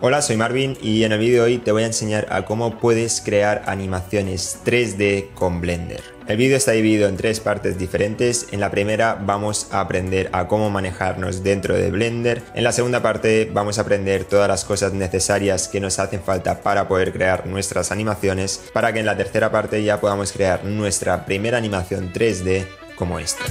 Hola, soy Marvin y en el vídeo de hoy te voy a enseñar a cómo puedes crear animaciones 3D con Blender. El vídeo está dividido en tres partes diferentes. En la primera vamos a aprender a cómo manejarnos dentro de Blender. En la segunda parte vamos a aprender todas las cosas necesarias que nos hacen falta para poder crear nuestras animaciones para que en la tercera parte ya podamos crear nuestra primera animación 3D como esta.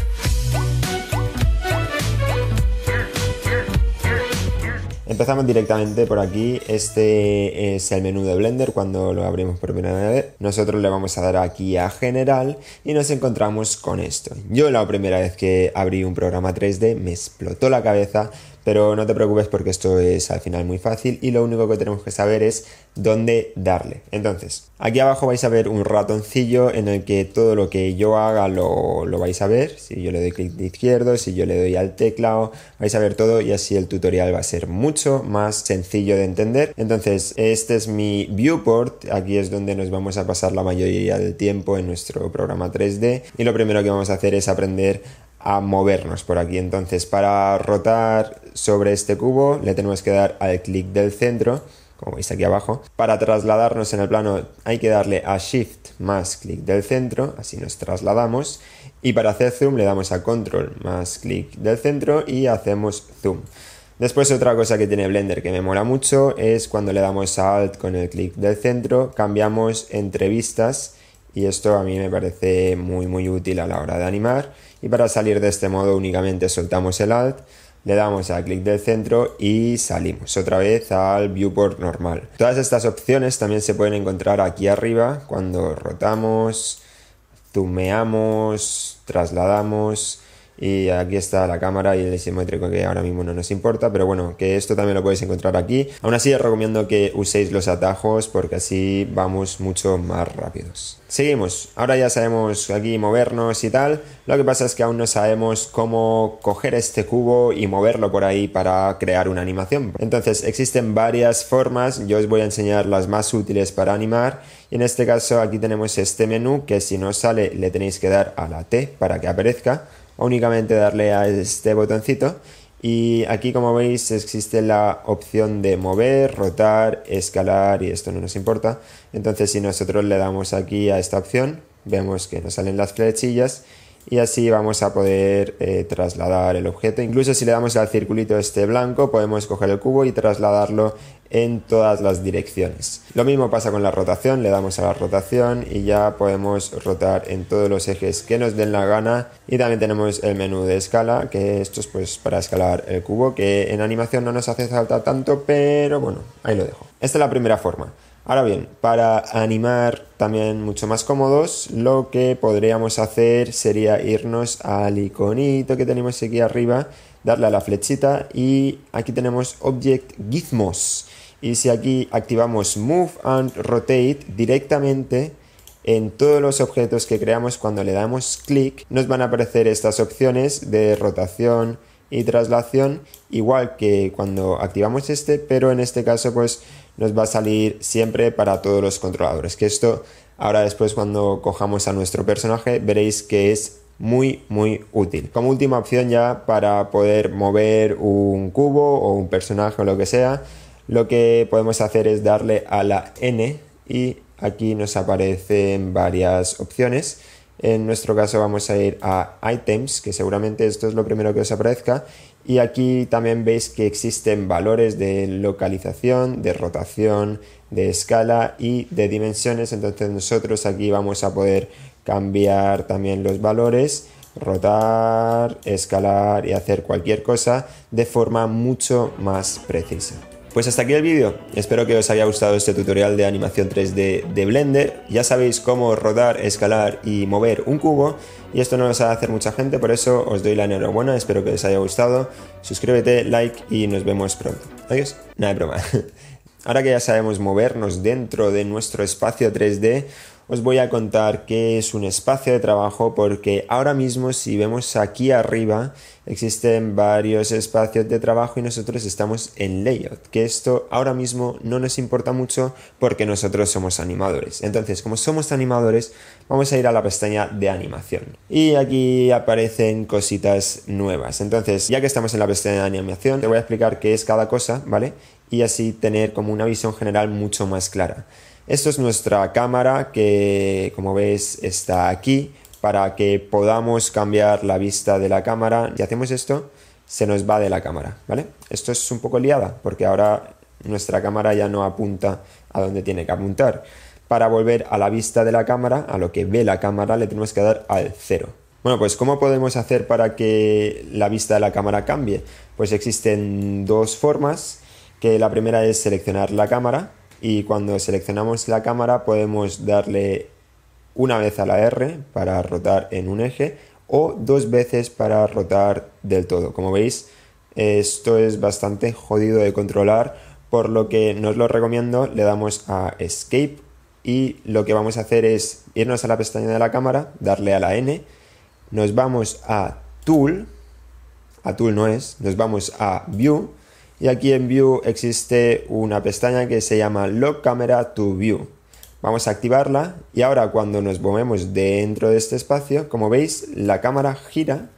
Empezamos directamente por aquí. Este es el menú de Blender cuando lo abrimos por primera vez. Nosotros le vamos a dar aquí a general y nos encontramos con esto. Yo la primera vez que abrí un programa 3D me explotó la cabeza pero no te preocupes porque esto es al final muy fácil y lo único que tenemos que saber es dónde darle. Entonces, aquí abajo vais a ver un ratoncillo en el que todo lo que yo haga lo, vais a ver. Si yo le doy clic de izquierdo, si yo le doy al teclado, vais a ver todo y así el tutorial va a ser mucho más sencillo de entender. Entonces, este es mi viewport. Aquí es donde nos vamos a pasar la mayoría del tiempo en nuestro programa 3D. Y lo primero que vamos a hacer es aprender a movernos por aquí. Entonces, para rotar sobre este cubo, le tenemos que dar al clic del centro, como veis aquí abajo. Para trasladarnos en el plano, hay que darle a Shift más clic del centro, así nos trasladamos. Y para hacer zoom, le damos a Control más clic del centro y hacemos zoom. Después otra cosa que tiene Blender que me mola mucho es cuando le damos a Alt con el clic del centro, cambiamos entre vistas y esto a mí me parece muy muy útil a la hora de animar y para salir de este modo únicamente soltamos el Alt, le damos al clic del centro y salimos otra vez al viewport normal. Todas estas opciones también se pueden encontrar aquí arriba cuando rotamos, zoomeamos, trasladamos y aquí está la cámara y el simétrico que ahora mismo no nos importa, pero bueno, que esto también lo podéis encontrar aquí. Aún así os recomiendo que uséis los atajos porque así vamos mucho más rápidos. Seguimos, ahora ya sabemos aquí movernos y tal, lo que pasa es que aún no sabemos cómo coger este cubo y moverlo por ahí para crear una animación. Entonces existen varias formas, yo os voy a enseñar las más útiles para animar y en este caso aquí tenemos este menú que si no sale le tenéis que dar a la T para que aparezca únicamente darle a este botoncito y aquí como veis existe la opción de mover, rotar, escalar y esto no nos importa. Entonces si nosotros le damos aquí a esta opción vemos que nos salen las flechillas y así vamos a poder eh, trasladar el objeto. Incluso si le damos al circulito este blanco podemos coger el cubo y trasladarlo en todas las direcciones. Lo mismo pasa con la rotación, le damos a la rotación y ya podemos rotar en todos los ejes que nos den la gana y también tenemos el menú de escala que esto es pues para escalar el cubo que en animación no nos hace falta tanto pero bueno ahí lo dejo. Esta es la primera forma. Ahora bien, para animar también mucho más cómodos, lo que podríamos hacer sería irnos al iconito que tenemos aquí arriba darle a la flechita y aquí tenemos Object Gizmos. Y si aquí activamos Move and Rotate directamente en todos los objetos que creamos cuando le damos clic, nos van a aparecer estas opciones de rotación y traslación, igual que cuando activamos este, pero en este caso pues nos va a salir siempre para todos los controladores, que esto ahora después cuando cojamos a nuestro personaje veréis que es muy muy útil. Como última opción ya para poder mover un cubo o un personaje o lo que sea, lo que podemos hacer es darle a la N y aquí nos aparecen varias opciones. En nuestro caso vamos a ir a items, que seguramente esto es lo primero que os aparezca. Y aquí también veis que existen valores de localización, de rotación, de escala y de dimensiones. Entonces nosotros aquí vamos a poder cambiar también los valores, rotar, escalar y hacer cualquier cosa de forma mucho más precisa. Pues hasta aquí el vídeo, espero que os haya gustado este tutorial de animación 3D de Blender, ya sabéis cómo rodar, escalar y mover un cubo, y esto no lo sabe hacer mucha gente, por eso os doy la enhorabuena, espero que os haya gustado, suscríbete, like y nos vemos pronto. Adiós, nada de broma. Ahora que ya sabemos movernos dentro de nuestro espacio 3D, os voy a contar qué es un espacio de trabajo porque ahora mismo si vemos aquí arriba existen varios espacios de trabajo y nosotros estamos en layout, que esto ahora mismo no nos importa mucho porque nosotros somos animadores. Entonces, como somos animadores, vamos a ir a la pestaña de animación. Y aquí aparecen cositas nuevas. Entonces, ya que estamos en la pestaña de animación, te voy a explicar qué es cada cosa, ¿vale? y así tener como una visión general mucho más clara. Esto es nuestra cámara que como ves está aquí para que podamos cambiar la vista de la cámara. Si hacemos esto, se nos va de la cámara, ¿vale? Esto es un poco liada porque ahora nuestra cámara ya no apunta a donde tiene que apuntar. Para volver a la vista de la cámara, a lo que ve la cámara, le tenemos que dar al cero. Bueno, pues ¿cómo podemos hacer para que la vista de la cámara cambie? Pues existen dos formas que la primera es seleccionar la cámara y cuando seleccionamos la cámara podemos darle una vez a la R para rotar en un eje o dos veces para rotar del todo. Como veis, esto es bastante jodido de controlar, por lo que no os lo recomiendo, le damos a Escape y lo que vamos a hacer es irnos a la pestaña de la cámara, darle a la N, nos vamos a Tool, a Tool no es, nos vamos a View y aquí en View existe una pestaña que se llama lock Camera to View. Vamos a activarla y ahora cuando nos movemos dentro de este espacio, como veis, la cámara gira,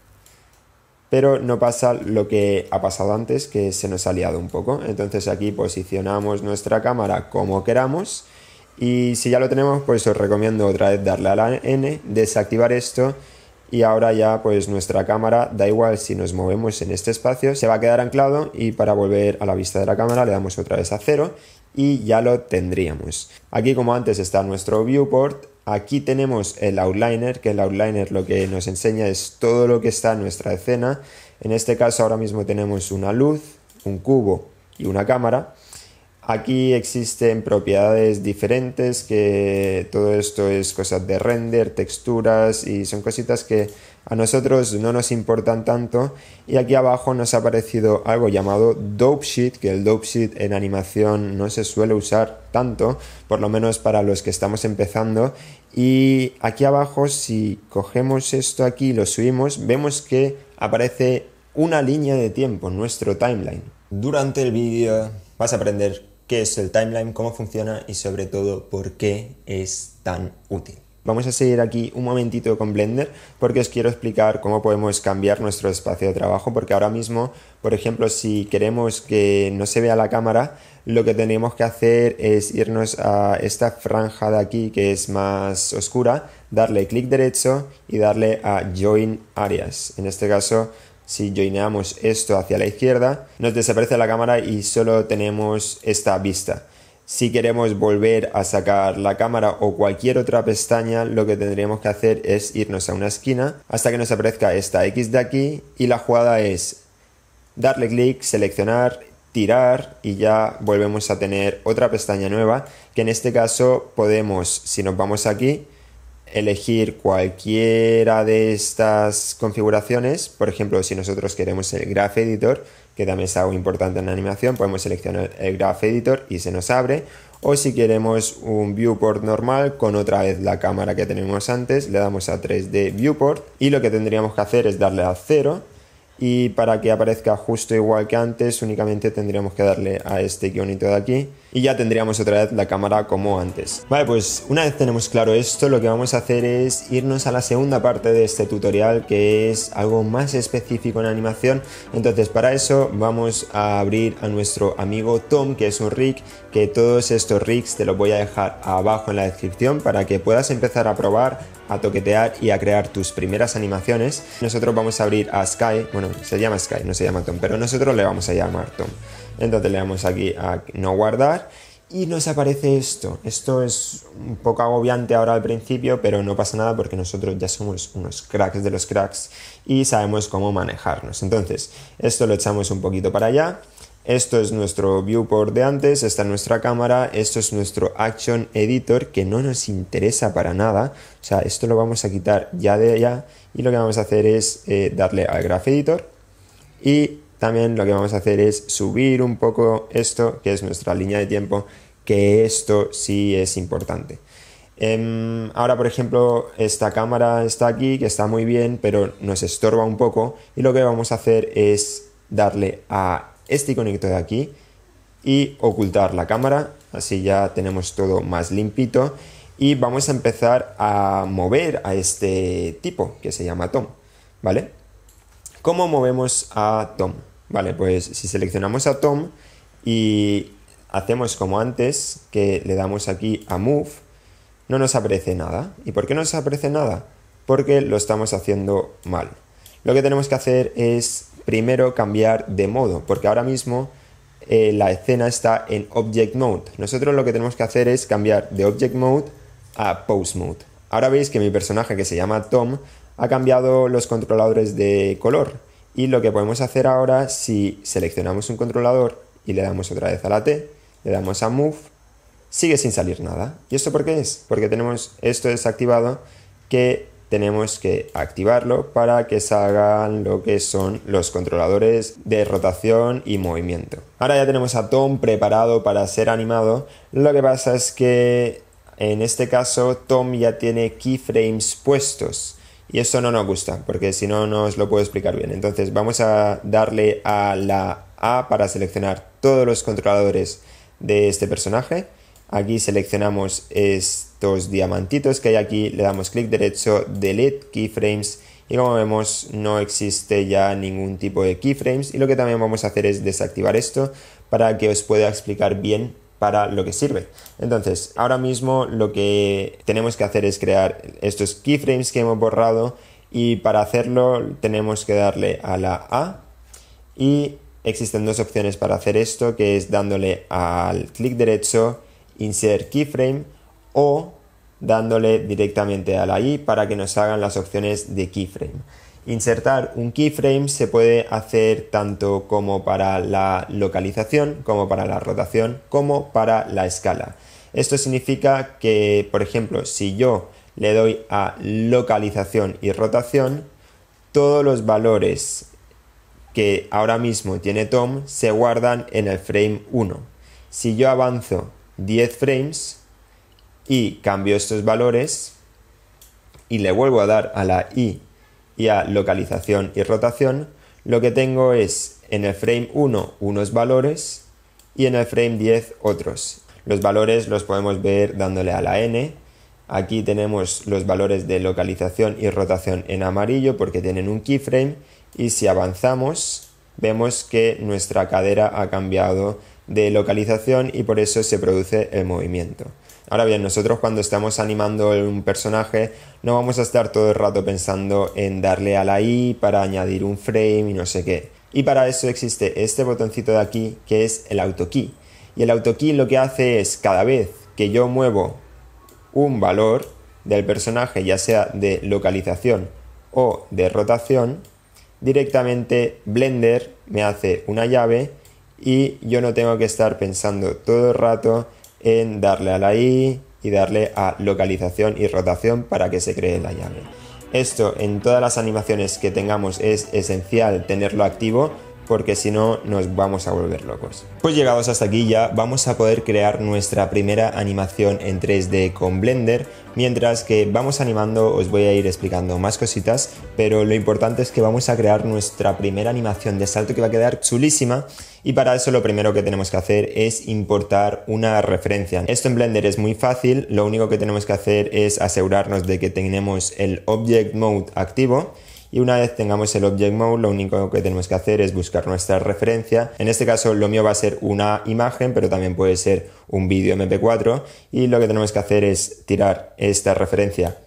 pero no pasa lo que ha pasado antes, que se nos ha liado un poco. Entonces aquí posicionamos nuestra cámara como queramos y si ya lo tenemos, pues os recomiendo otra vez darle a la N, desactivar esto y ahora ya pues nuestra cámara, da igual si nos movemos en este espacio, se va a quedar anclado y para volver a la vista de la cámara le damos otra vez a cero y ya lo tendríamos. Aquí como antes está nuestro viewport, aquí tenemos el outliner, que el outliner lo que nos enseña es todo lo que está en nuestra escena. En este caso ahora mismo tenemos una luz, un cubo y una cámara. Aquí existen propiedades diferentes, que todo esto es cosas de render, texturas y son cositas que a nosotros no nos importan tanto. Y aquí abajo nos ha aparecido algo llamado dope sheet, que el dope sheet en animación no se suele usar tanto, por lo menos para los que estamos empezando. Y aquí abajo, si cogemos esto aquí y lo subimos, vemos que aparece una línea de tiempo, nuestro timeline. Durante el vídeo vas a aprender qué es el timeline, cómo funciona y sobre todo por qué es tan útil. Vamos a seguir aquí un momentito con Blender porque os quiero explicar cómo podemos cambiar nuestro espacio de trabajo porque ahora mismo, por ejemplo, si queremos que no se vea la cámara, lo que tenemos que hacer es irnos a esta franja de aquí que es más oscura, darle clic derecho y darle a Join Areas. En este caso si joineamos esto hacia la izquierda, nos desaparece la cámara y solo tenemos esta vista. Si queremos volver a sacar la cámara o cualquier otra pestaña, lo que tendríamos que hacer es irnos a una esquina hasta que nos aparezca esta X de aquí y la jugada es darle clic, seleccionar, tirar y ya volvemos a tener otra pestaña nueva que en este caso podemos, si nos vamos aquí, elegir cualquiera de estas configuraciones. Por ejemplo, si nosotros queremos el Graph Editor, que también es algo importante en la animación, podemos seleccionar el Graph Editor y se nos abre. O si queremos un viewport normal con otra vez la cámara que tenemos antes, le damos a 3D viewport y lo que tendríamos que hacer es darle a 0 y para que aparezca justo igual que antes únicamente tendríamos que darle a este guionito de aquí y ya tendríamos otra vez la cámara como antes. Vale, pues una vez tenemos claro esto, lo que vamos a hacer es irnos a la segunda parte de este tutorial que es algo más específico en animación. Entonces para eso vamos a abrir a nuestro amigo Tom, que es un rig, que todos estos rigs te los voy a dejar abajo en la descripción para que puedas empezar a probar a toquetear y a crear tus primeras animaciones. Nosotros vamos a abrir a Sky, bueno, se llama Sky, no se llama Tom, pero nosotros le vamos a llamar Tom. Entonces le damos aquí a no guardar y nos aparece esto. Esto es un poco agobiante ahora al principio, pero no pasa nada porque nosotros ya somos unos cracks de los cracks y sabemos cómo manejarnos. Entonces, esto lo echamos un poquito para allá. Esto es nuestro viewport de antes, esta es nuestra cámara, esto es nuestro action editor que no nos interesa para nada. O sea, esto lo vamos a quitar ya de allá y lo que vamos a hacer es eh, darle al graph editor y también lo que vamos a hacer es subir un poco esto, que es nuestra línea de tiempo, que esto sí es importante. Em, ahora, por ejemplo, esta cámara está aquí, que está muy bien, pero nos estorba un poco. Y lo que vamos a hacer es darle a este conector de aquí y ocultar la cámara. Así ya tenemos todo más limpito. Y vamos a empezar a mover a este tipo que se llama Tom. ¿Vale? ¿Cómo movemos a Tom? Vale, pues si seleccionamos a Tom y hacemos como antes, que le damos aquí a Move, no nos aparece nada. ¿Y por qué no nos aparece nada? Porque lo estamos haciendo mal. Lo que tenemos que hacer es primero cambiar de modo, porque ahora mismo eh, la escena está en Object Mode. Nosotros lo que tenemos que hacer es cambiar de Object Mode a Pose Mode. Ahora veis que mi personaje que se llama Tom ha cambiado los controladores de color y lo que podemos hacer ahora, si seleccionamos un controlador y le damos otra vez a la T, le damos a Move, sigue sin salir nada. ¿Y esto por qué es? Porque tenemos esto desactivado que tenemos que activarlo para que salgan lo que son los controladores de rotación y movimiento. Ahora ya tenemos a Tom preparado para ser animado. Lo que pasa es que en este caso Tom ya tiene keyframes puestos. Y eso no nos gusta, porque si no, no os lo puedo explicar bien. Entonces vamos a darle a la A para seleccionar todos los controladores de este personaje. Aquí seleccionamos estos diamantitos que hay aquí, le damos clic derecho, delete keyframes y como vemos no existe ya ningún tipo de keyframes y lo que también vamos a hacer es desactivar esto para que os pueda explicar bien para lo que sirve. Entonces, ahora mismo lo que tenemos que hacer es crear estos keyframes que hemos borrado y para hacerlo tenemos que darle a la A y existen dos opciones para hacer esto, que es dándole al clic derecho, insert keyframe o dándole directamente a la I para que nos hagan las opciones de keyframe. Insertar un keyframe se puede hacer tanto como para la localización, como para la rotación, como para la escala. Esto significa que, por ejemplo, si yo le doy a localización y rotación, todos los valores que ahora mismo tiene Tom se guardan en el frame 1. Si yo avanzo 10 frames y cambio estos valores y le vuelvo a dar a la I y a localización y rotación, lo que tengo es en el frame 1 unos valores y en el frame 10 otros. Los valores los podemos ver dándole a la n. Aquí tenemos los valores de localización y rotación en amarillo porque tienen un keyframe y si avanzamos vemos que nuestra cadera ha cambiado de localización y por eso se produce el movimiento. Ahora bien, nosotros cuando estamos animando un personaje no vamos a estar todo el rato pensando en darle a la I para añadir un frame y no sé qué. Y para eso existe este botoncito de aquí que es el AutoKey. Y el AutoKey lo que hace es cada vez que yo muevo un valor del personaje, ya sea de localización o de rotación, directamente Blender me hace una llave y yo no tengo que estar pensando todo el rato en darle a la I y darle a localización y rotación para que se cree la llave. Esto en todas las animaciones que tengamos es esencial tenerlo activo porque si no nos vamos a volver locos. Pues llegados hasta aquí ya vamos a poder crear nuestra primera animación en 3D con Blender, mientras que vamos animando os voy a ir explicando más cositas, pero lo importante es que vamos a crear nuestra primera animación de salto que va a quedar chulísima y para eso lo primero que tenemos que hacer es importar una referencia. Esto en Blender es muy fácil, lo único que tenemos que hacer es asegurarnos de que tenemos el Object Mode activo y una vez tengamos el object mode lo único que tenemos que hacer es buscar nuestra referencia. En este caso lo mío va a ser una imagen pero también puede ser un vídeo mp4 y lo que tenemos que hacer es tirar esta referencia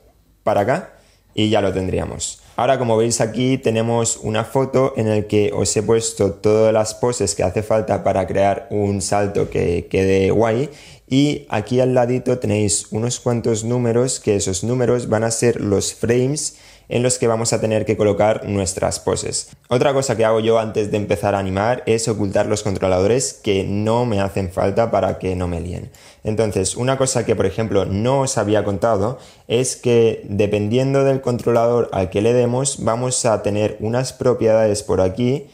para acá y ya lo tendríamos. Ahora como veis aquí tenemos una foto en la que os he puesto todas las poses que hace falta para crear un salto que quede guay y aquí al ladito tenéis unos cuantos números que esos números van a ser los frames en los que vamos a tener que colocar nuestras poses. Otra cosa que hago yo antes de empezar a animar es ocultar los controladores que no me hacen falta para que no me líen. Entonces, una cosa que por ejemplo no os había contado es que dependiendo del controlador al que le demos, vamos a tener unas propiedades por aquí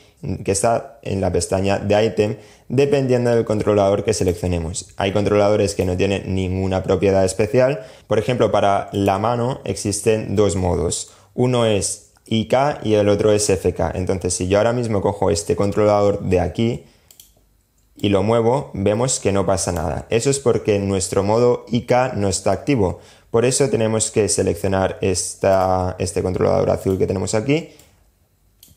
que está en la pestaña de item dependiendo del controlador que seleccionemos. Hay controladores que no tienen ninguna propiedad especial. Por ejemplo, para la mano existen dos modos. Uno es IK y el otro es FK. Entonces, si yo ahora mismo cojo este controlador de aquí y lo muevo, vemos que no pasa nada. Eso es porque nuestro modo IK no está activo. Por eso tenemos que seleccionar este controlador azul que tenemos aquí,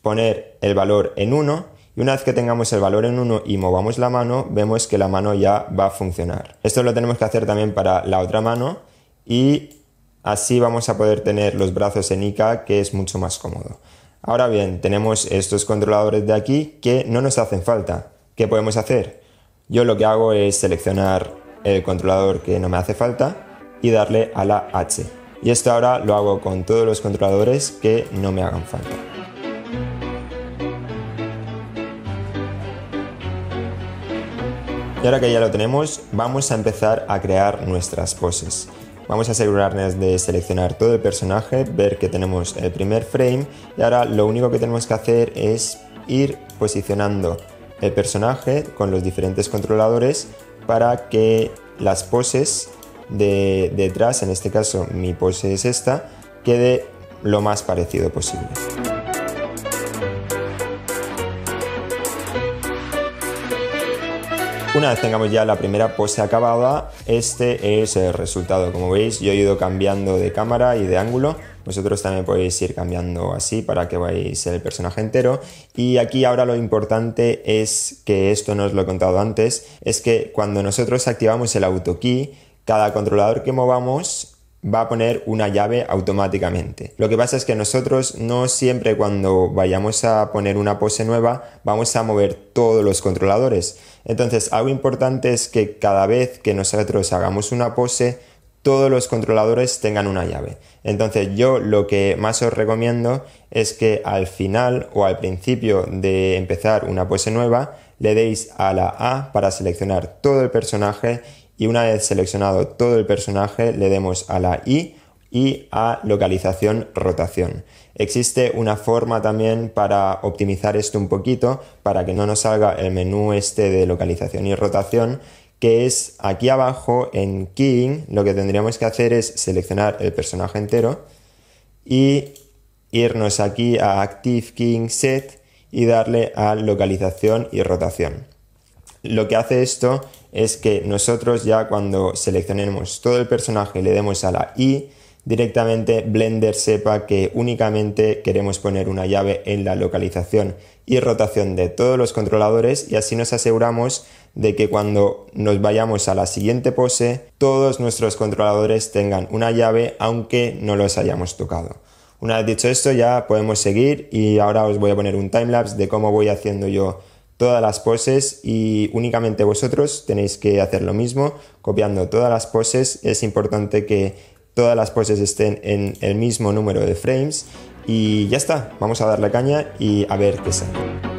poner el valor en 1 y una vez que tengamos el valor en 1 y movamos la mano, vemos que la mano ya va a funcionar. Esto lo tenemos que hacer también para la otra mano y Así vamos a poder tener los brazos en ICA, que es mucho más cómodo. Ahora bien, tenemos estos controladores de aquí que no nos hacen falta. ¿Qué podemos hacer? Yo lo que hago es seleccionar el controlador que no me hace falta y darle a la H. Y esto ahora lo hago con todos los controladores que no me hagan falta. Y ahora que ya lo tenemos, vamos a empezar a crear nuestras poses. Vamos a asegurarnos de seleccionar todo el personaje, ver que tenemos el primer frame y ahora lo único que tenemos que hacer es ir posicionando el personaje con los diferentes controladores para que las poses de detrás, en este caso mi pose es esta, quede lo más parecido posible. Una vez tengamos ya la primera pose acabada, este es el resultado. Como veis, yo he ido cambiando de cámara y de ángulo. Vosotros también podéis ir cambiando así para que veáis el personaje entero. Y aquí ahora lo importante es que esto no os lo he contado antes, es que cuando nosotros activamos el auto key, cada controlador que movamos va a poner una llave automáticamente. Lo que pasa es que nosotros no siempre cuando vayamos a poner una pose nueva vamos a mover todos los controladores. Entonces algo importante es que cada vez que nosotros hagamos una pose todos los controladores tengan una llave. Entonces yo lo que más os recomiendo es que al final o al principio de empezar una pose nueva le deis a la A para seleccionar todo el personaje y una vez seleccionado todo el personaje le demos a la I y a localización rotación. Existe una forma también para optimizar esto un poquito, para que no nos salga el menú este de localización y rotación, que es aquí abajo en Keying, lo que tendríamos que hacer es seleccionar el personaje entero y irnos aquí a Active Keying Set y darle a localización y rotación. Lo que hace esto es que nosotros ya cuando seleccionemos todo el personaje le demos a la I, directamente Blender sepa que únicamente queremos poner una llave en la localización y rotación de todos los controladores y así nos aseguramos de que cuando nos vayamos a la siguiente pose todos nuestros controladores tengan una llave aunque no los hayamos tocado. Una vez dicho esto ya podemos seguir y ahora os voy a poner un timelapse de cómo voy haciendo yo todas las poses y únicamente vosotros tenéis que hacer lo mismo copiando todas las poses. Es importante que todas las poses estén en el mismo número de frames y ya está, vamos a darle caña y a ver qué sale.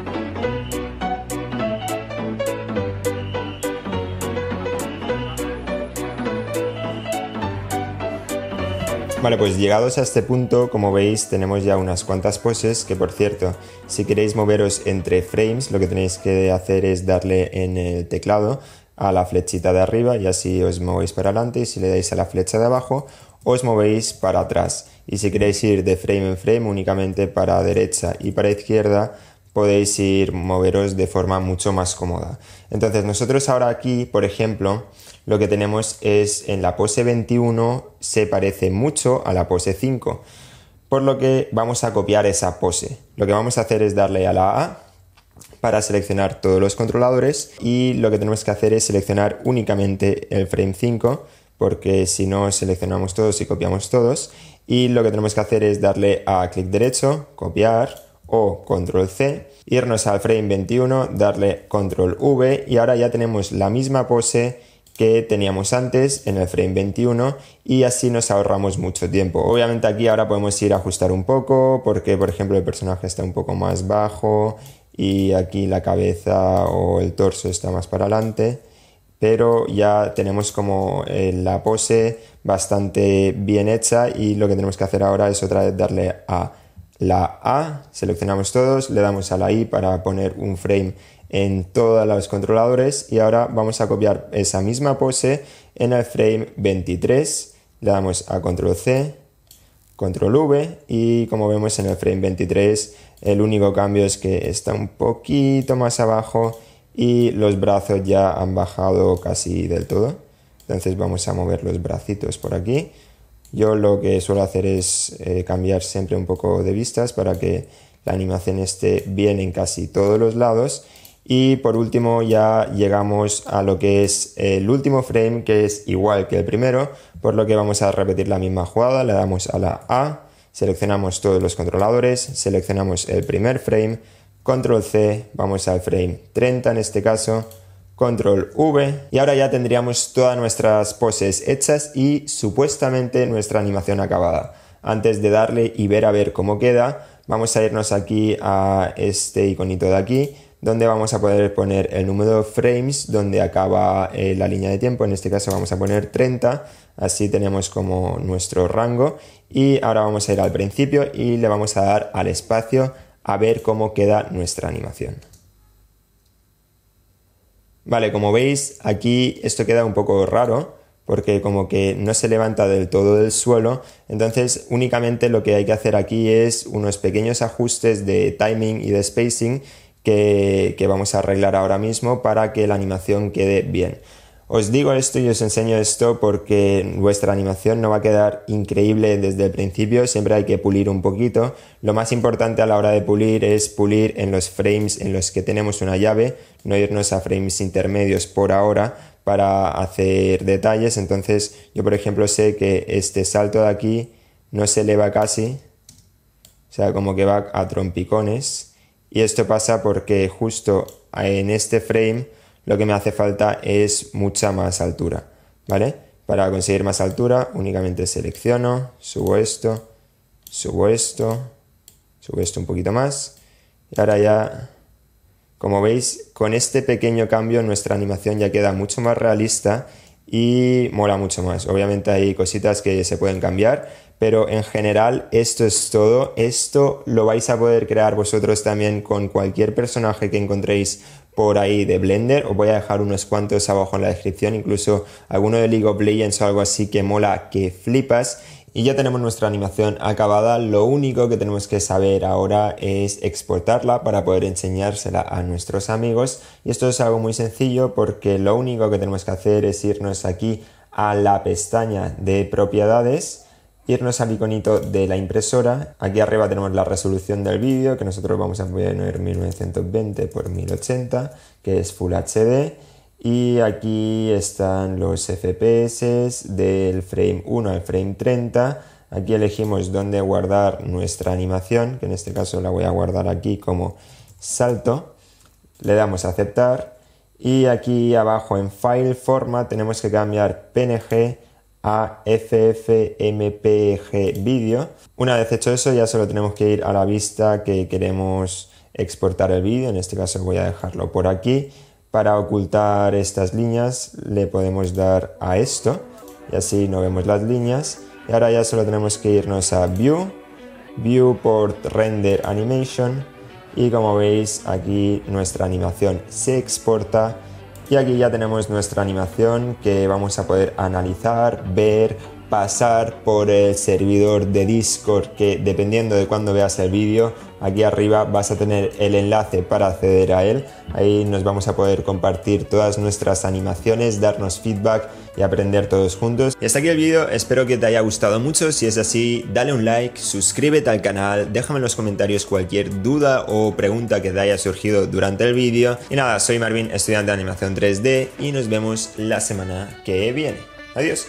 Vale, pues llegados a este punto, como veis, tenemos ya unas cuantas poses, que por cierto, si queréis moveros entre frames, lo que tenéis que hacer es darle en el teclado a la flechita de arriba y así os movéis para adelante y si le dais a la flecha de abajo os movéis para atrás y si queréis ir de frame en frame únicamente para derecha y para izquierda podéis ir moveros de forma mucho más cómoda. Entonces nosotros ahora aquí, por ejemplo, lo que tenemos es en la pose 21 se parece mucho a la pose 5, por lo que vamos a copiar esa pose. Lo que vamos a hacer es darle a la A para seleccionar todos los controladores y lo que tenemos que hacer es seleccionar únicamente el frame 5 porque si no seleccionamos todos y copiamos todos y lo que tenemos que hacer es darle a clic derecho, copiar, o control C, irnos al frame 21, darle control V y ahora ya tenemos la misma pose que teníamos antes en el frame 21 y así nos ahorramos mucho tiempo. Obviamente aquí ahora podemos ir a ajustar un poco porque por ejemplo el personaje está un poco más bajo y aquí la cabeza o el torso está más para adelante pero ya tenemos como eh, la pose bastante bien hecha y lo que tenemos que hacer ahora es otra vez darle a la A, seleccionamos todos, le damos a la I para poner un frame en todos los controladores y ahora vamos a copiar esa misma pose en el frame 23, le damos a control C, control V y como vemos en el frame 23 el único cambio es que está un poquito más abajo y los brazos ya han bajado casi del todo. Entonces vamos a mover los bracitos por aquí yo lo que suelo hacer es eh, cambiar siempre un poco de vistas para que la animación esté bien en casi todos los lados. Y por último ya llegamos a lo que es el último frame que es igual que el primero, por lo que vamos a repetir la misma jugada, le damos a la A, seleccionamos todos los controladores, seleccionamos el primer frame, control C, vamos al frame 30 en este caso, control V y ahora ya tendríamos todas nuestras poses hechas y supuestamente nuestra animación acabada. Antes de darle y ver a ver cómo queda, vamos a irnos aquí a este iconito de aquí donde vamos a poder poner el número de frames donde acaba eh, la línea de tiempo, en este caso vamos a poner 30, así tenemos como nuestro rango y ahora vamos a ir al principio y le vamos a dar al espacio a ver cómo queda nuestra animación. Vale, como veis, aquí esto queda un poco raro porque como que no se levanta del todo del suelo, entonces únicamente lo que hay que hacer aquí es unos pequeños ajustes de timing y de spacing que, vamos a arreglar ahora mismo para que la animación quede bien. Os digo esto y os enseño esto porque vuestra animación no va a quedar increíble desde el principio, siempre hay que pulir un poquito. Lo más importante a la hora de pulir es pulir en los frames en los que tenemos una llave, no irnos a frames intermedios por ahora para hacer detalles. Entonces yo por ejemplo sé que este salto de aquí no se eleva casi, o sea como que va a trompicones. Y esto pasa porque justo en este frame lo que me hace falta es mucha más altura, ¿vale? Para conseguir más altura únicamente selecciono, subo esto, subo esto, subo esto un poquito más y ahora ya, como veis, con este pequeño cambio nuestra animación ya queda mucho más realista y mola mucho más. Obviamente hay cositas que se pueden cambiar, pero en general esto es todo. Esto lo vais a poder crear vosotros también con cualquier personaje que encontréis por ahí de Blender. Os voy a dejar unos cuantos abajo en la descripción, incluso alguno de League of Legends o algo así que mola que flipas. Y ya tenemos nuestra animación acabada, lo único que tenemos que saber ahora es exportarla para poder enseñársela a nuestros amigos. Y esto es algo muy sencillo porque lo único que tenemos que hacer es irnos aquí a la pestaña de propiedades irnos al iconito de la impresora. Aquí arriba tenemos la resolución del vídeo, que nosotros vamos a poner 1920 x 1080, que es Full HD. Y aquí están los FPS del frame 1 al frame 30. Aquí elegimos dónde guardar nuestra animación, que en este caso la voy a guardar aquí como salto. Le damos a aceptar. Y aquí abajo en File Format tenemos que cambiar PNG a ffmpg video Una vez hecho eso ya solo tenemos que ir a la vista que queremos exportar el vídeo, en este caso voy a dejarlo por aquí. Para ocultar estas líneas le podemos dar a esto y así no vemos las líneas. Y ahora ya solo tenemos que irnos a View, Viewport Render Animation y como veis aquí nuestra animación se exporta y aquí ya tenemos nuestra animación que vamos a poder analizar, ver, pasar por el servidor de Discord que dependiendo de cuándo veas el vídeo, aquí arriba vas a tener el enlace para acceder a él. Ahí nos vamos a poder compartir todas nuestras animaciones, darnos feedback y aprender todos juntos. Y hasta aquí el vídeo, espero que te haya gustado mucho, si es así dale un like, suscríbete al canal, déjame en los comentarios cualquier duda o pregunta que te haya surgido durante el vídeo. Y nada, soy Marvin, estudiante de animación 3D y nos vemos la semana que viene. Adiós.